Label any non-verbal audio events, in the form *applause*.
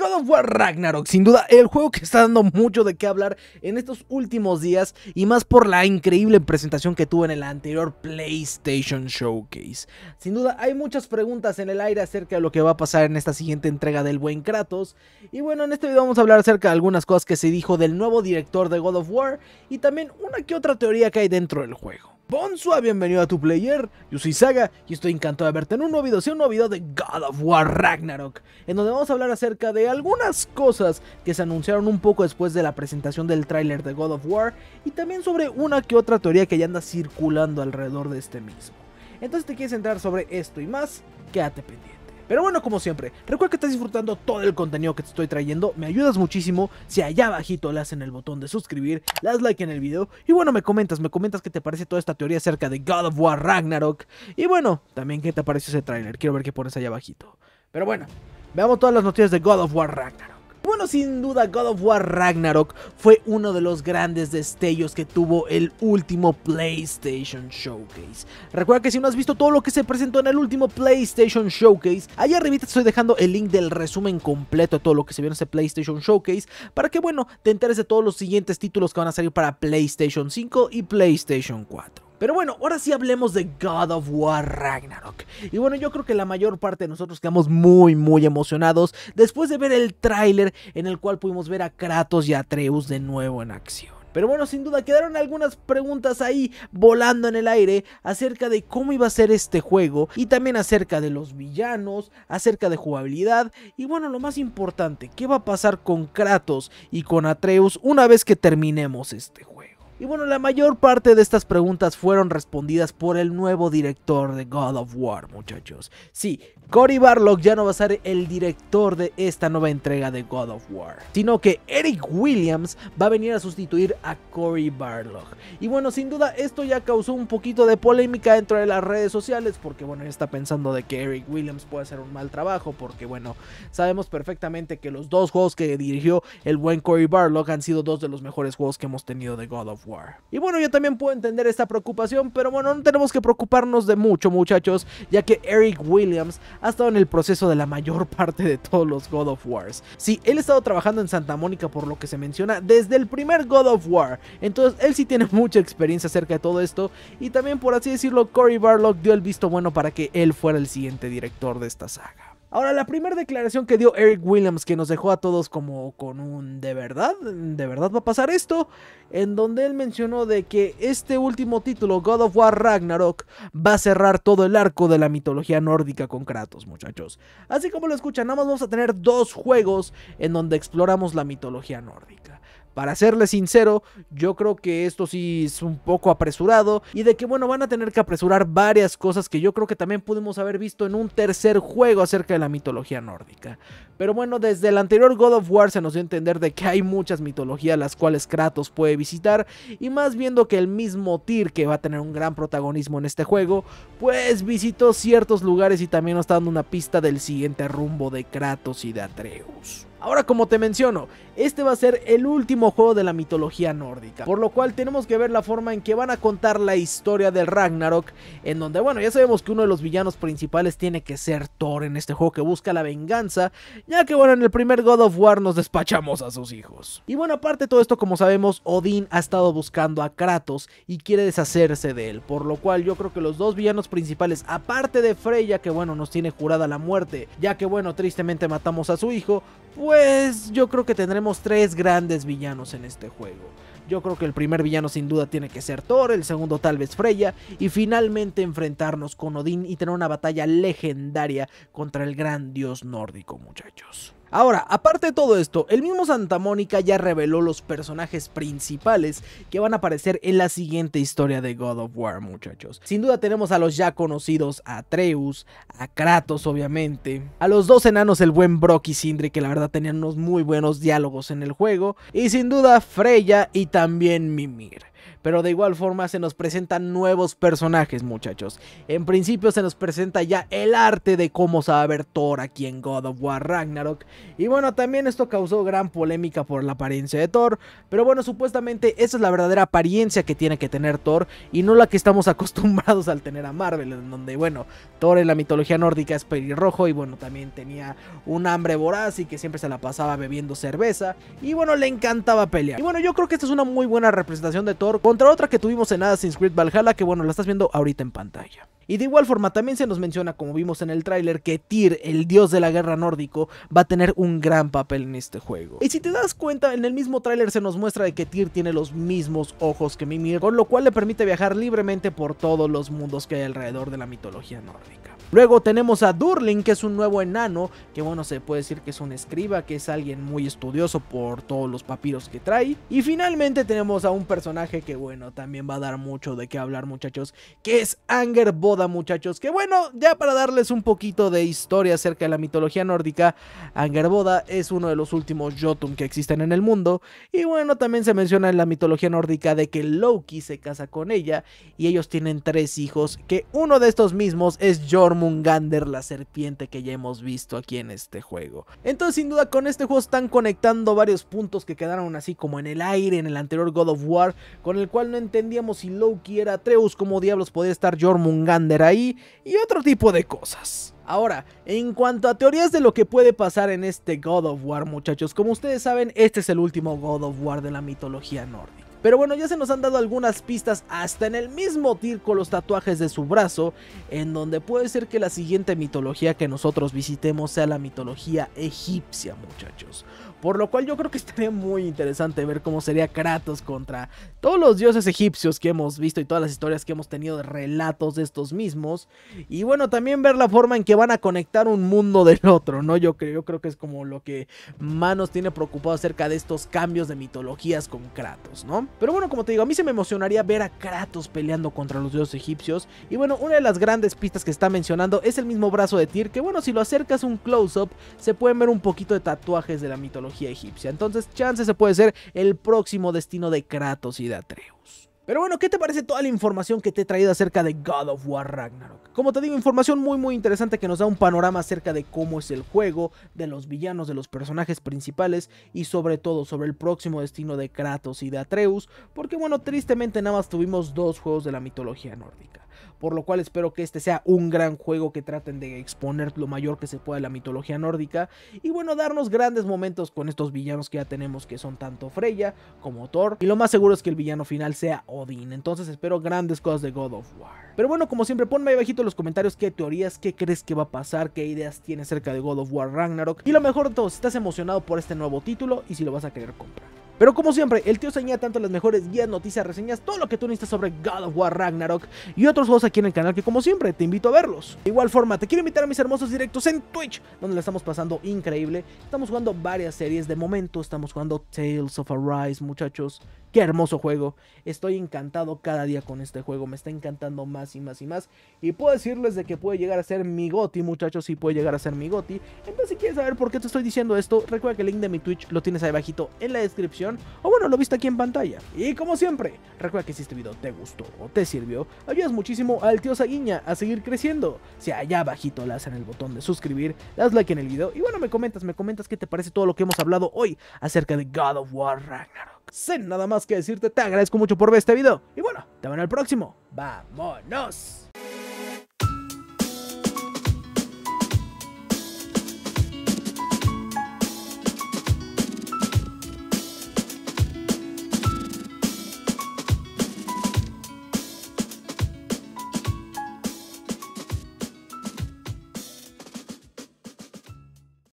God of War Ragnarok, sin duda el juego que está dando mucho de qué hablar en estos últimos días y más por la increíble presentación que tuvo en el anterior PlayStation Showcase. Sin duda hay muchas preguntas en el aire acerca de lo que va a pasar en esta siguiente entrega del buen Kratos y bueno, en este video vamos a hablar acerca de algunas cosas que se dijo del nuevo director de God of War y también una que otra teoría que hay dentro del juego. Bonsua, bienvenido a tu player, yo soy Saga y estoy encantado de verte en un nuevo video, sí, un nuevo video de God of War Ragnarok En donde vamos a hablar acerca de algunas cosas que se anunciaron un poco después de la presentación del tráiler de God of War Y también sobre una que otra teoría que ya anda circulando alrededor de este mismo Entonces te quieres entrar sobre esto y más, quédate pendiente pero bueno, como siempre, recuerda que estás disfrutando todo el contenido que te estoy trayendo, me ayudas muchísimo si allá abajito le en el botón de suscribir, le das like en el video y bueno, me comentas, me comentas qué te parece toda esta teoría acerca de God of War Ragnarok y bueno, también qué te parece ese tráiler, quiero ver qué pones allá abajito. Pero bueno, veamos todas las noticias de God of War Ragnarok sin duda God of War Ragnarok fue uno de los grandes destellos que tuvo el último PlayStation Showcase. Recuerda que si no has visto todo lo que se presentó en el último PlayStation Showcase, allá arriba te estoy dejando el link del resumen completo de todo lo que se vio en ese PlayStation Showcase, para que bueno, te enteres de todos los siguientes títulos que van a salir para PlayStation 5 y PlayStation 4. Pero bueno, ahora sí hablemos de God of War Ragnarok. Y bueno, yo creo que la mayor parte de nosotros quedamos muy, muy emocionados después de ver el tráiler en el cual pudimos ver a Kratos y Atreus de nuevo en acción. Pero bueno, sin duda quedaron algunas preguntas ahí volando en el aire acerca de cómo iba a ser este juego y también acerca de los villanos, acerca de jugabilidad y bueno, lo más importante, ¿qué va a pasar con Kratos y con Atreus una vez que terminemos este juego? Y bueno, la mayor parte de estas preguntas fueron respondidas por el nuevo director de God of War, muchachos. Sí, Cory Barlock ya no va a ser el director de esta nueva entrega de God of War, sino que Eric Williams va a venir a sustituir a Cory Barlock. Y bueno, sin duda esto ya causó un poquito de polémica dentro de las redes sociales, porque bueno, ya está pensando de que Eric Williams puede hacer un mal trabajo, porque bueno, sabemos perfectamente que los dos juegos que dirigió el buen Cory Barlock han sido dos de los mejores juegos que hemos tenido de God of War. Y bueno, yo también puedo entender esta preocupación, pero bueno, no tenemos que preocuparnos de mucho, muchachos, ya que Eric Williams ha estado en el proceso de la mayor *laughs* parte de todos los God of Wars. Sí, él ha estado trabajando en Santa Mónica, por lo que se menciona, desde el primer God of War. Entonces, él sí tiene *laughs* mucha experiencia acerca de todo esto. Y también, por así decirlo, Cory Barlock dio el visto bueno para que él fuera el siguiente director de esta saga. Ahora, la primera declaración que dio Eric Williams, que nos dejó a todos como con un de verdad, de verdad va a pasar esto, en donde él mencionó de que este último título, God of War Ragnarok, va a cerrar todo el arco de la mitología nórdica con Kratos, muchachos. Así como lo escuchan, nada más vamos a tener dos juegos en donde exploramos la mitología nórdica. Para serle sincero, yo creo que esto sí es un poco apresurado y de que bueno, van a tener que apresurar varias cosas que yo creo que también pudimos haber visto en un tercer juego acerca de la mitología nórdica. Pero bueno, desde el anterior God of War se nos dio a entender de que hay muchas mitologías las cuales Kratos puede visitar y más viendo que el mismo Tyr que va a tener un gran protagonismo en este juego, pues visitó ciertos lugares y también nos está dando una pista del siguiente rumbo de Kratos y de Atreus. Ahora como te menciono, este va a ser el último juego de la mitología nórdica, por lo cual tenemos que ver la forma en que van a contar la historia del Ragnarok, en donde bueno, ya sabemos que uno de los villanos principales tiene que ser Thor en este juego que busca la venganza, ya que bueno, en el primer God of War nos despachamos a sus hijos. Y bueno, aparte de todo esto, como sabemos, Odín ha estado buscando a Kratos y quiere deshacerse de él, por lo cual yo creo que los dos villanos principales, aparte de Freya, que bueno, nos tiene jurada la muerte, ya que bueno, tristemente matamos a su hijo, pues yo creo que tendremos tres grandes villanos en este juego. Yo creo que el primer villano sin duda tiene que ser Thor, el segundo tal vez Freya, y finalmente enfrentarnos con Odín y tener una batalla legendaria contra el gran dios nórdico, muchachos. Ahora, aparte de todo esto, el mismo Santa Mónica ya reveló los personajes principales que van a aparecer en la siguiente historia de God of War, muchachos. Sin duda tenemos a los ya conocidos Atreus, a Kratos obviamente, a los dos enanos el buen Brock y Sindri que la verdad tenían unos muy buenos diálogos en el juego, y sin duda Freya y también Mimir. Pero de igual forma se nos presentan nuevos personajes, muchachos. En principio se nos presenta ya el arte de cómo ver Thor aquí en God of War Ragnarok. Y bueno, también esto causó gran polémica por la apariencia de Thor. Pero bueno, supuestamente esa es la verdadera apariencia que tiene que tener Thor y no la que estamos *laughs* acostumbrados al tener a Marvel, en donde, bueno, Thor en la mitología nórdica es pelirrojo y bueno, también tenía un hambre voraz y que siempre se la pasaba bebiendo cerveza. Y bueno, le encantaba pelear. Y bueno, yo creo que esta es una muy buena representación de Thor contra otra que tuvimos en Assassin's Creed Valhalla, que bueno, la estás viendo ahorita en pantalla. Y de igual forma también se nos menciona, como vimos en el tráiler, que Tyr, el dios de la guerra nórdico, va a tener un gran papel en este juego. Y si te das cuenta, en el mismo tráiler se nos muestra de que Tyr tiene los mismos ojos que Mimir, con lo cual le permite viajar libremente por todos los mundos que hay alrededor de la mitología nórdica. Luego tenemos a Durling, que es un nuevo enano, que bueno, se puede decir que es un escriba, que es alguien muy estudioso por todos los papiros que trae. Y finalmente tenemos a un personaje que bueno, también va a dar mucho de qué hablar muchachos, que es Anger muchachos. Que bueno, ya para darles un poquito de historia acerca de la mitología nórdica, Angerboda es uno de los últimos Jotun que existen en el mundo. Y bueno, también se menciona en la mitología nórdica de que Loki se casa con ella y ellos tienen tres hijos, que uno de estos mismos es Jormungander, la serpiente que ya hemos visto aquí en este juego. Entonces, sin duda, con este juego están conectando varios puntos que quedaron así como en el aire en el anterior God of War, con el cual no entendíamos si Loki era Atreus, como diablos podía estar Jormungander ahí y otro tipo de cosas. Ahora, en cuanto a teorías de lo que puede pasar en este God of War, muchachos, como ustedes saben, este es el último God of War de la mitología nórdica. Pero bueno, ya se nos han dado algunas pistas hasta en el mismo tir con los tatuajes de su brazo, en donde puede ser que la siguiente mitología que nosotros visitemos sea la mitología egipcia, muchachos. Por lo cual yo creo que estaría muy interesante ver cómo sería Kratos contra todos los dioses egipcios que hemos visto y todas las historias que hemos tenido de relatos de estos mismos. Y bueno, también ver la forma en que van a conectar un mundo del otro, ¿no? Yo creo, yo creo que es como lo que más nos tiene preocupado acerca de estos cambios de mitologías con Kratos, ¿no? Pero bueno, como te digo, a mí se me emocionaría ver a Kratos peleando contra los dioses egipcios. Y bueno, una de las grandes pistas que está mencionando es el mismo brazo de Tyr, que bueno, si lo acercas un close-up, se pueden ver un poquito de tatuajes de la mitología egipcia. Entonces, chance se puede ser el próximo destino de Kratos y de Atreus. Pero bueno, ¿qué te parece toda la información que te he traído acerca de God of War Ragnarok? Como te digo, información muy muy interesante que nos da un panorama acerca de cómo es el juego, de los villanos, de los personajes principales y sobre todo sobre el próximo destino de Kratos y de Atreus, porque bueno, tristemente nada más tuvimos dos juegos de la mitología nórdica por lo cual espero que este sea un gran juego que traten de exponer lo mayor que se pueda la mitología nórdica y bueno, darnos grandes momentos con estos villanos que ya tenemos que son tanto Freya como Thor y lo más seguro es que el villano final sea Odin, entonces espero grandes cosas de God of War. Pero bueno, como siempre ponme ahí bajito en los comentarios qué teorías, qué crees que va a pasar, qué ideas tienes acerca de God of War Ragnarok y lo mejor de todo, si estás emocionado por este nuevo título y si lo vas a querer comprar. Pero como siempre, el tío señala tanto las mejores guías, noticias, reseñas, todo lo que tú necesitas sobre God of War Ragnarok y otros juegos aquí en el canal que como siempre te invito a verlos. De igual forma, te quiero invitar a mis hermosos directos en Twitch, donde la estamos pasando increíble. Estamos jugando varias series, de momento estamos jugando Tales of Arise, muchachos. Qué hermoso juego. Estoy encantado cada día con este juego. Me está encantando más y más y más. Y puedo decirles de que puede llegar a ser mi goti, muchachos. Y puede llegar a ser mi goti. Entonces, si quieres saber por qué te estoy diciendo esto, recuerda que el link de mi Twitch lo tienes ahí abajito en la descripción o bueno, lo viste aquí en pantalla. Y como siempre, recuerda que si este video te gustó o te sirvió, ayudas muchísimo al tío Saguiña a seguir creciendo. Si allá abajito le hacen el botón de suscribir, das like en el video y bueno, me comentas, me comentas qué te parece todo lo que hemos hablado hoy acerca de God of War Ragnarok. Sin nada más que decirte, te agradezco mucho por ver este video y bueno, te veo en el próximo. ¡Vámonos!